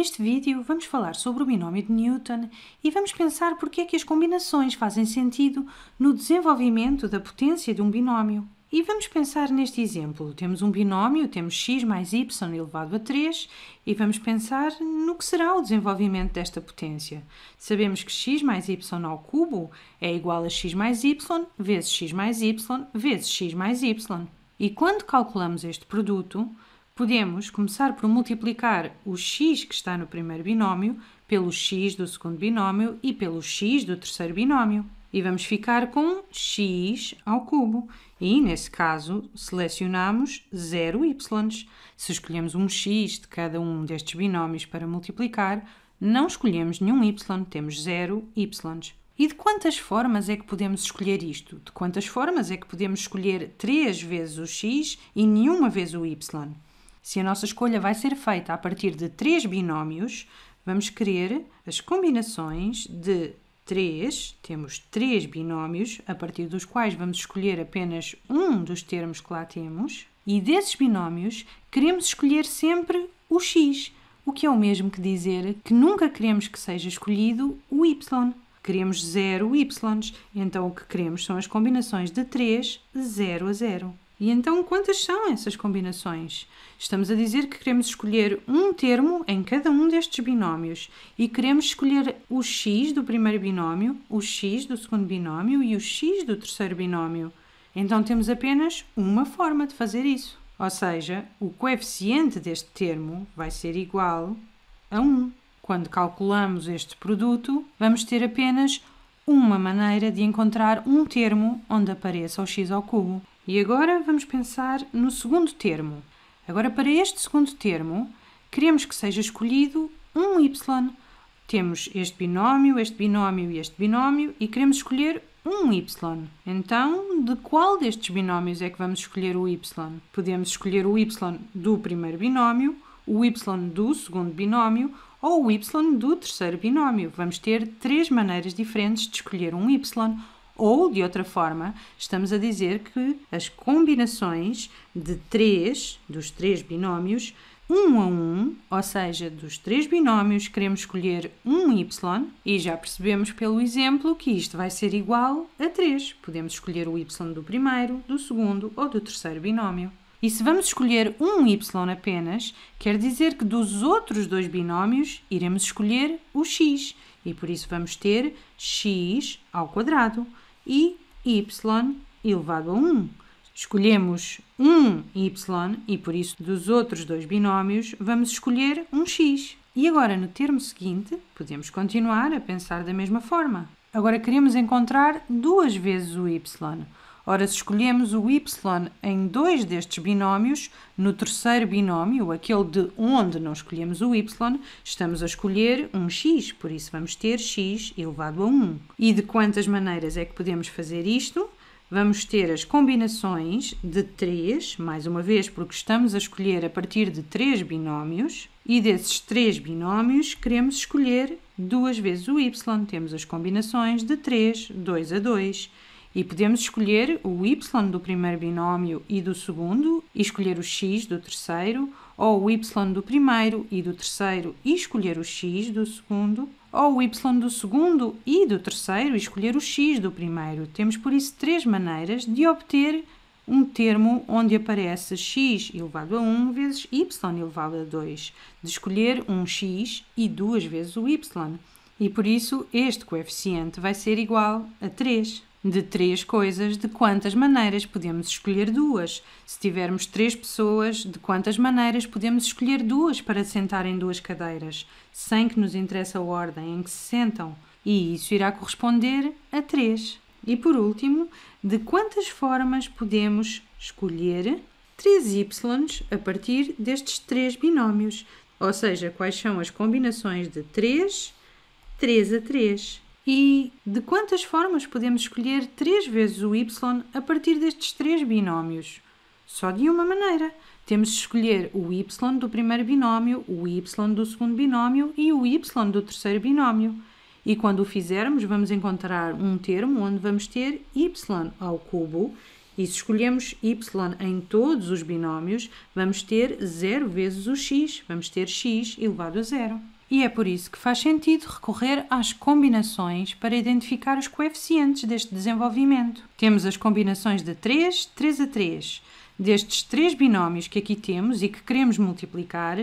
Neste vídeo vamos falar sobre o binómio de Newton e vamos pensar porque é que as combinações fazem sentido no desenvolvimento da potência de um binómio. E vamos pensar neste exemplo. Temos um binómio, temos x mais y elevado a 3 e vamos pensar no que será o desenvolvimento desta potência. Sabemos que x mais y ao cubo é igual a x mais y vezes x mais y vezes x mais y. E quando calculamos este produto, podemos começar por multiplicar o x que está no primeiro binómio pelo x do segundo binómio e pelo x do terceiro binómio. E vamos ficar com x ao cubo. E, nesse caso, selecionamos 0y. Se escolhemos um x de cada um destes binómios para multiplicar, não escolhemos nenhum y, temos 0y. E de quantas formas é que podemos escolher isto? De quantas formas é que podemos escolher 3 vezes o x e nenhuma vez o y? Se a nossa escolha vai ser feita a partir de três binómios, vamos querer as combinações de três. temos três binómios, a partir dos quais vamos escolher apenas um dos termos que lá temos, e desses binómios queremos escolher sempre o x, o que é o mesmo que dizer que nunca queremos que seja escolhido o y. Queremos zero y, então o que queremos são as combinações de 3, 0 a 0. E então, quantas são essas combinações? Estamos a dizer que queremos escolher um termo em cada um destes binómios e queremos escolher o x do primeiro binómio, o x do segundo binómio e o x do terceiro binómio. Então, temos apenas uma forma de fazer isso. Ou seja, o coeficiente deste termo vai ser igual a 1. Quando calculamos este produto, vamos ter apenas uma maneira de encontrar um termo onde apareça o x ao cubo. E agora vamos pensar no segundo termo. Agora, para este segundo termo, queremos que seja escolhido um y. Temos este binómio, este binómio e este binómio e queremos escolher um y. Então, de qual destes binómios é que vamos escolher o y? Podemos escolher o y do primeiro binómio, o y do segundo binómio ou o y do terceiro binómio. Vamos ter três maneiras diferentes de escolher um y ou, de outra forma, estamos a dizer que as combinações de três, dos três binómios, um a um, ou seja, dos três binómios queremos escolher um y e já percebemos pelo exemplo que isto vai ser igual a 3. Podemos escolher o y do primeiro, do segundo ou do terceiro binómio. E se vamos escolher um y apenas, quer dizer que dos outros dois binómios iremos escolher o x e por isso vamos ter x ao quadrado e y elevado a 1. Escolhemos um y e por isso dos outros dois binómios vamos escolher um x. E agora no termo seguinte podemos continuar a pensar da mesma forma. Agora queremos encontrar duas vezes o y. Ora, se escolhemos o y em dois destes binómios, no terceiro binómio, aquele de onde não escolhemos o y, estamos a escolher um x, por isso vamos ter x elevado a 1. E de quantas maneiras é que podemos fazer isto? Vamos ter as combinações de 3, mais uma vez, porque estamos a escolher a partir de 3 binómios, e desses 3 binómios queremos escolher duas vezes o y. Temos as combinações de 3, 2 a 2. E podemos escolher o y do primeiro binómio e do segundo, e escolher o x do terceiro, ou o y do primeiro e do terceiro, e escolher o x do segundo, ou o y do segundo e do terceiro, e escolher o x do primeiro. Temos, por isso, três maneiras de obter um termo onde aparece x elevado a 1 vezes y elevado a 2, de escolher um x e duas vezes o y. E por isso este coeficiente vai ser igual a 3. De três coisas, de quantas maneiras podemos escolher duas? Se tivermos três pessoas, de quantas maneiras podemos escolher duas para sentar em duas cadeiras, sem que nos interesse a ordem em que se sentam? E isso irá corresponder a três. E por último, de quantas formas podemos escolher 3y a partir destes três binómios? Ou seja, quais são as combinações de 3, 3 a 3 e de quantas formas podemos escolher 3 vezes o y a partir destes três binómios? Só de uma maneira. Temos de escolher o y do primeiro binómio, o y do segundo binómio e o y do terceiro binómio. E quando o fizermos, vamos encontrar um termo onde vamos ter y ao cubo. E se escolhemos y em todos os binómios, vamos ter 0 vezes o x, vamos ter x elevado a zero e é por isso que faz sentido recorrer às combinações para identificar os coeficientes deste desenvolvimento. Temos as combinações de 3, 3 a 3. Destes três binómios que aqui temos e que queremos multiplicar,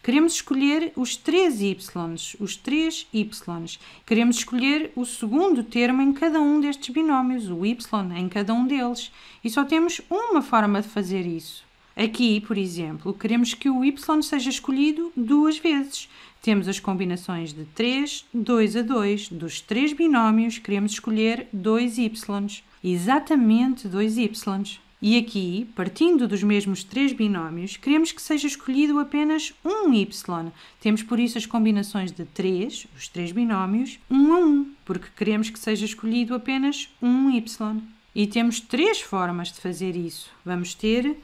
queremos escolher os três y's, os três y's. Queremos escolher o segundo termo em cada um destes binómios, o y em cada um deles. E só temos uma forma de fazer isso Aqui, por exemplo, queremos que o y seja escolhido duas vezes. Temos as combinações de 3, 2 a 2. Dos três binómios, queremos escolher 2 y. Exatamente 2 y. E aqui, partindo dos mesmos três binómios, queremos que seja escolhido apenas um y. Temos por isso as combinações de 3, os três binómios, 1 a 1, porque queremos que seja escolhido apenas um y. E temos três formas de fazer isso. Vamos ter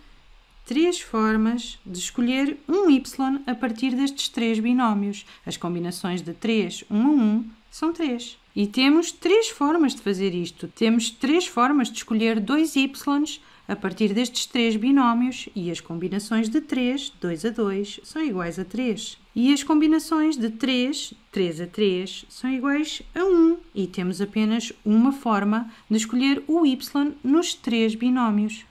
três formas de escolher um y a partir destes três binómios. As combinações de 3, 1 a 1 são 3. E temos três formas de fazer isto. Temos três formas de escolher dois y a partir destes três binómios e as combinações de 3, 2 a 2 são iguais a 3. E as combinações de 3, 3 a 3 são iguais a 1 e temos apenas uma forma de escolher o y nos três binómios.